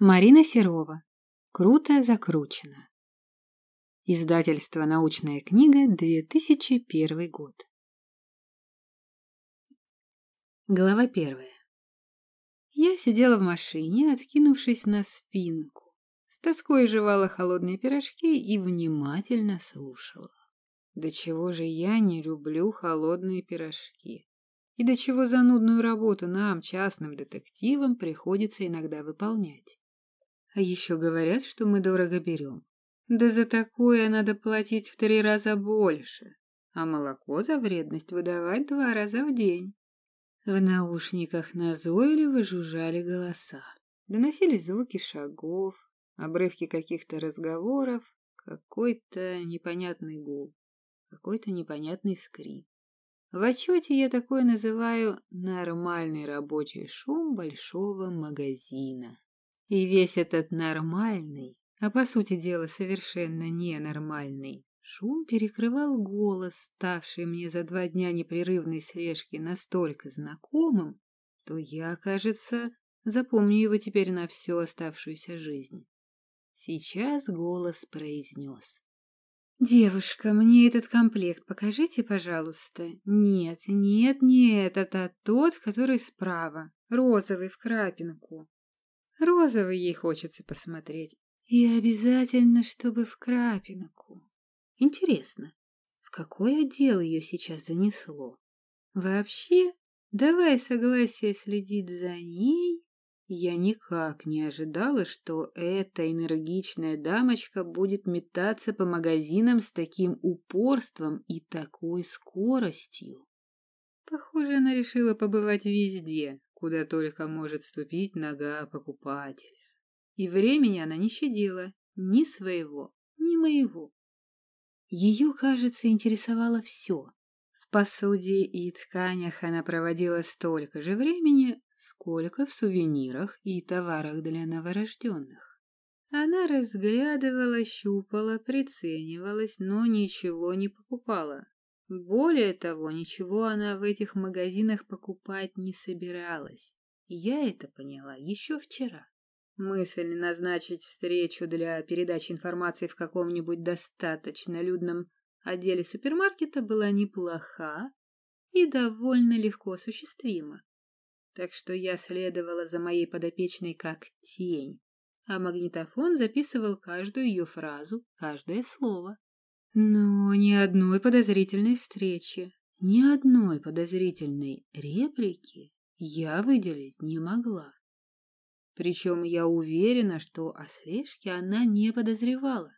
Марина Серова. Круто закручено. Издательство «Научная книга», 2001 год. Глава первая. Я сидела в машине, откинувшись на спинку, с тоской жевала холодные пирожки и внимательно слушала. До чего же я не люблю холодные пирожки. И до чего занудную работу нам, частным детективам, приходится иногда выполнять. А еще говорят, что мы дорого берем. Да за такое надо платить в три раза больше, а молоко за вредность выдавать два раза в день. В наушниках назойливо жужжали голоса. Доносились звуки шагов, обрывки каких-то разговоров, какой-то непонятный гул, какой-то непонятный скрип. В отчете я такое называю «нормальный рабочий шум большого магазина». И весь этот нормальный, а по сути дела совершенно ненормальный, шум перекрывал голос, ставший мне за два дня непрерывной слежки настолько знакомым, то я, кажется, запомню его теперь на всю оставшуюся жизнь. Сейчас голос произнес. «Девушка, мне этот комплект покажите, пожалуйста. Нет, нет, нет, это тот, который справа, розовый в крапинку. Розовый ей хочется посмотреть. И обязательно, чтобы в крапинку. Интересно, в какой отдел ее сейчас занесло? Вообще, давай согласие следить за ней. Я никак не ожидала, что эта энергичная дамочка будет метаться по магазинам с таким упорством и такой скоростью. Похоже, она решила побывать везде, куда только может вступить нога покупателя. И времени она не щадила, ни своего, ни моего. Ее, кажется, интересовало все. В посуде и тканях она проводила столько же времени, сколько в сувенирах и товарах для новорожденных. Она разглядывала, щупала, приценивалась, но ничего не покупала. Более того, ничего она в этих магазинах покупать не собиралась. Я это поняла еще вчера. Мысль назначить встречу для передачи информации в каком-нибудь достаточно людном отделе супермаркета была неплоха и довольно легко осуществима. Так что я следовала за моей подопечной как тень, а магнитофон записывал каждую ее фразу, каждое слово. Но ни одной подозрительной встречи, ни одной подозрительной реплики я выделить не могла. Причем я уверена, что о слежке она не подозревала.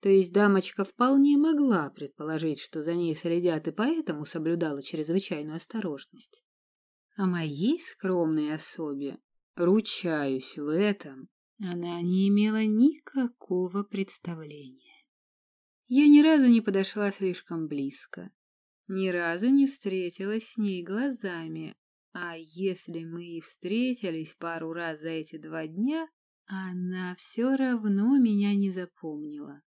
То есть дамочка вполне могла предположить, что за ней следят, и поэтому соблюдала чрезвычайную осторожность. А моей скромной особе, ручаюсь в этом, она не имела никакого представления. Я ни разу не подошла слишком близко, ни разу не встретилась с ней глазами, а если мы и встретились пару раз за эти два дня, она все равно меня не запомнила.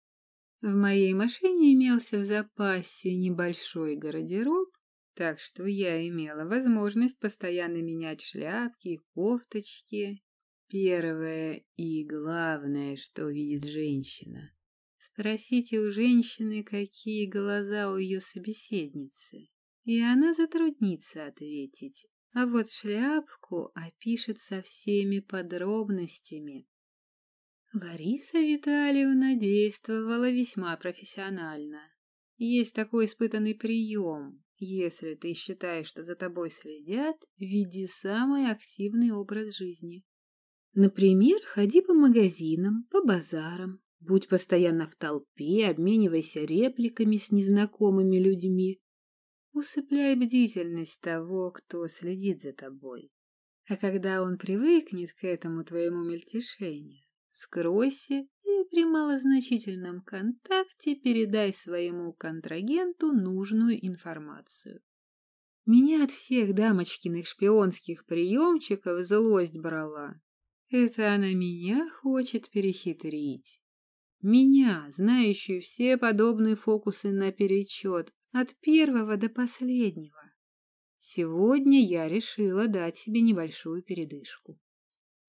В моей машине имелся в запасе небольшой гардероб, так что я имела возможность постоянно менять шляпки и кофточки. Первое и главное, что видит женщина. Спросите у женщины, какие глаза у ее собеседницы, и она затруднится ответить, а вот шляпку опишет со всеми подробностями. Лариса Витальевна действовала весьма профессионально. Есть такой испытанный прием. Если ты считаешь, что за тобой следят, веди самый активный образ жизни. Например, ходи по магазинам, по базарам, Будь постоянно в толпе, обменивайся репликами с незнакомыми людьми. Усыпляй бдительность того, кто следит за тобой. А когда он привыкнет к этому твоему мельтешению, скройся и при малозначительном контакте передай своему контрагенту нужную информацию. Меня от всех дамочкиных шпионских приемчиков злость брала. Это она меня хочет перехитрить. Меня, знающую все подобные фокусы наперечет, от первого до последнего. Сегодня я решила дать себе небольшую передышку.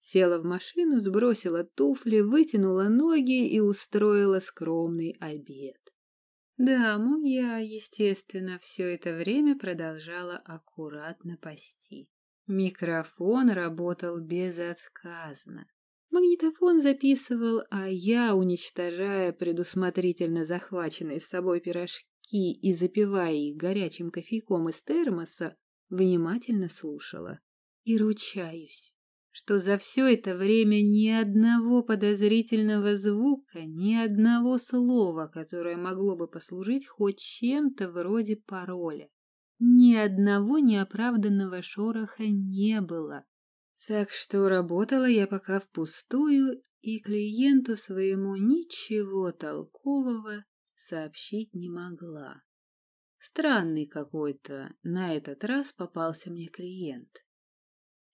Села в машину, сбросила туфли, вытянула ноги и устроила скромный обед. Даму я, естественно, все это время продолжала аккуратно пасти. Микрофон работал безотказно. Магнитофон записывал, а я, уничтожая предусмотрительно захваченные с собой пирожки и запивая их горячим кофейком из термоса, внимательно слушала. И ручаюсь, что за все это время ни одного подозрительного звука, ни одного слова, которое могло бы послужить хоть чем-то вроде пароля. Ни одного неоправданного шороха не было, так что работала я пока впустую, и клиенту своему ничего толкового сообщить не могла. Странный какой-то на этот раз попался мне клиент.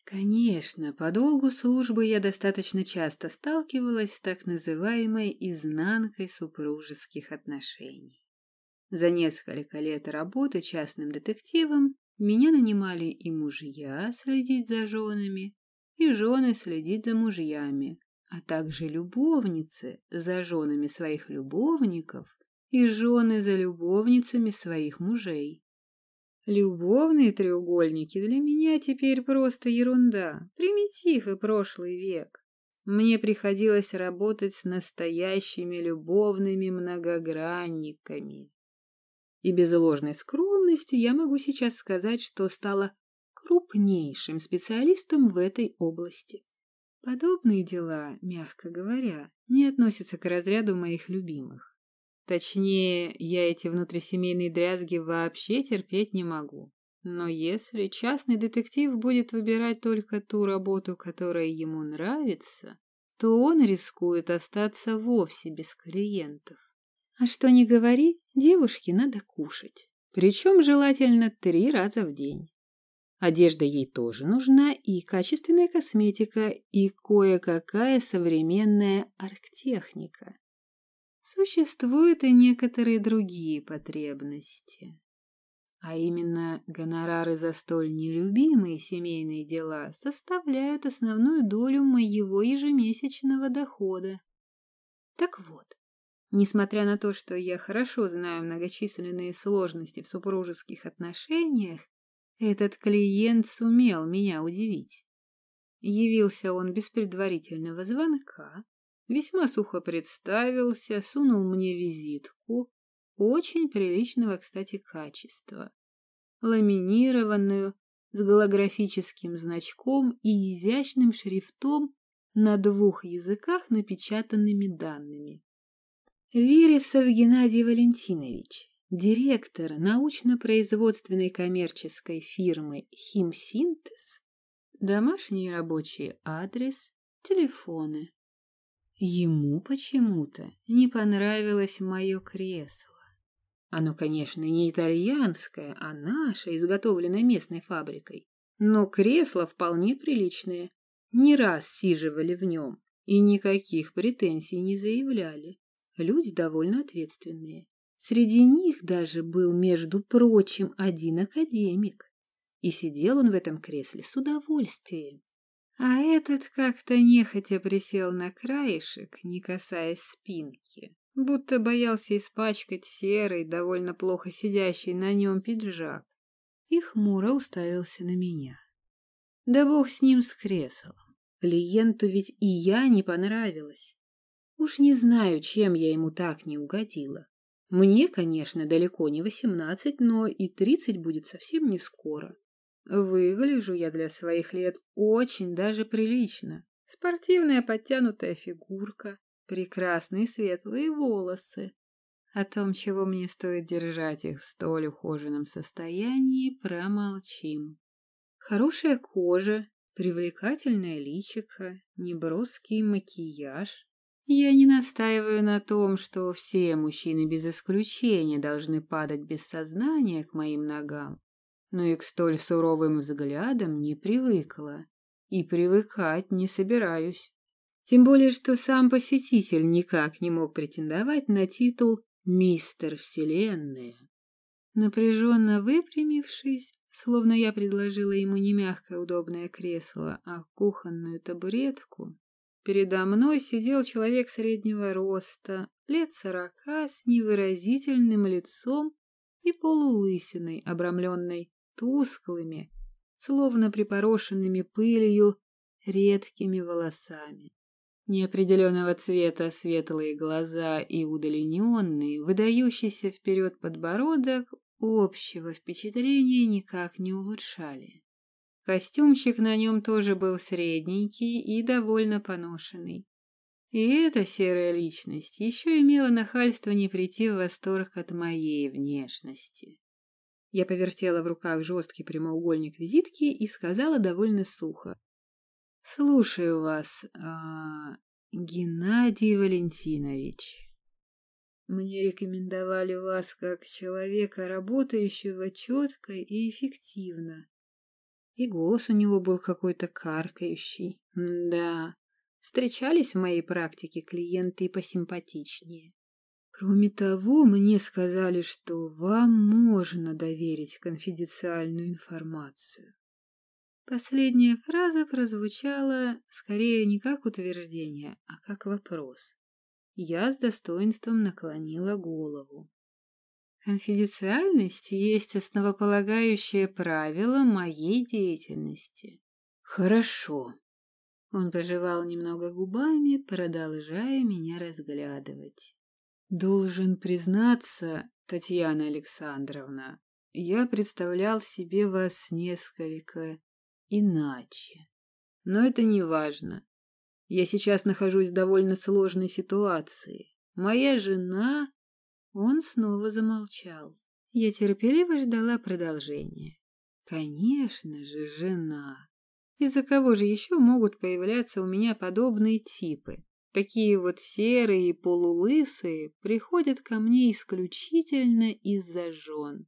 Конечно, по долгу службы я достаточно часто сталкивалась с так называемой изнанкой супружеских отношений. За несколько лет работы частным детективом меня нанимали и мужья следить за женами, и жены следить за мужьями, а также любовницы за женами своих любовников и жены за любовницами своих мужей. Любовные треугольники для меня теперь просто ерунда, примитив и прошлый век. Мне приходилось работать с настоящими любовными многогранниками. И без ложной скромности, скромности я могу сейчас сказать, что стала крупнейшим специалистом в этой области. Подобные дела, мягко говоря, не относятся к разряду моих любимых. Точнее, я эти внутрисемейные дрязги вообще терпеть не могу. Но если частный детектив будет выбирать только ту работу, которая ему нравится, то он рискует остаться вовсе без клиентов. А что не говори, девушке надо кушать. Причем желательно три раза в день. Одежда ей тоже нужна, и качественная косметика, и кое-какая современная арктехника. Существуют и некоторые другие потребности. А именно, гонорары за столь нелюбимые семейные дела составляют основную долю моего ежемесячного дохода. Так вот, Несмотря на то, что я хорошо знаю многочисленные сложности в супружеских отношениях, этот клиент сумел меня удивить. Явился он без предварительного звонка, весьма сухо представился, сунул мне визитку, очень приличного, кстати, качества, ламинированную, с голографическим значком и изящным шрифтом на двух языках напечатанными данными. Вересов Геннадий Валентинович, директор научно-производственной коммерческой фирмы «Химсинтез», домашний рабочий адрес, телефоны. Ему почему-то не понравилось мое кресло. Оно, конечно, не итальянское, а наше, изготовленное местной фабрикой. Но кресло вполне приличное. Не раз сиживали в нем и никаких претензий не заявляли люди довольно ответственные. Среди них даже был, между прочим, один академик. И сидел он в этом кресле с удовольствием. А этот как-то нехотя присел на краешек, не касаясь спинки, будто боялся испачкать серый, довольно плохо сидящий на нем пиджак, и хмуро уставился на меня. Да бог с ним с креслом. Клиенту ведь и я не понравилась. Уж не знаю, чем я ему так не угодила. Мне, конечно, далеко не восемнадцать, но и тридцать будет совсем не скоро. Выгляжу я для своих лет очень даже прилично. Спортивная подтянутая фигурка, прекрасные светлые волосы. О том, чего мне стоит держать их в столь ухоженном состоянии, промолчим. Хорошая кожа, привлекательное личико, неброский макияж. Я не настаиваю на том, что все мужчины без исключения должны падать без сознания к моим ногам, но и к столь суровым взглядам не привыкла и привыкать не собираюсь. Тем более, что сам посетитель никак не мог претендовать на титул «Мистер Вселенная». Напряженно выпрямившись, словно я предложила ему не мягкое удобное кресло, а кухонную табуретку, Передо мной сидел человек среднего роста, лет сорока, с невыразительным лицом и полулысиной, обрамленной тусклыми, словно припорошенными пылью, редкими волосами. Неопределенного цвета светлые глаза и удлиненный, выдающийся вперед подбородок общего впечатления никак не улучшали. Костюмчик на нем тоже был средненький и довольно поношенный. И эта серая личность еще имела нахальство не прийти в восторг от моей внешности. Я повертела в руках жесткий прямоугольник визитки и сказала довольно сухо. — Слушаю вас, а... Геннадий Валентинович. Мне рекомендовали вас как человека, работающего четко и эффективно. И голос у него был какой-то каркающий. М да, встречались в моей практике клиенты и посимпатичнее. Кроме того, мне сказали, что вам можно доверить конфиденциальную информацию. Последняя фраза прозвучала скорее не как утверждение, а как вопрос. Я с достоинством наклонила голову. Конфиденциальность есть основополагающее правило моей деятельности. Хорошо. Он пожевал немного губами, продолжая меня разглядывать. Должен признаться, Татьяна Александровна, я представлял себе вас несколько иначе. Но это не важно. Я сейчас нахожусь в довольно сложной ситуации. Моя жена он снова замолчал. Я терпеливо ждала продолжения. Конечно же, жена. Из-за кого же еще могут появляться у меня подобные типы? Такие вот серые и полулысые приходят ко мне исключительно из-за жен.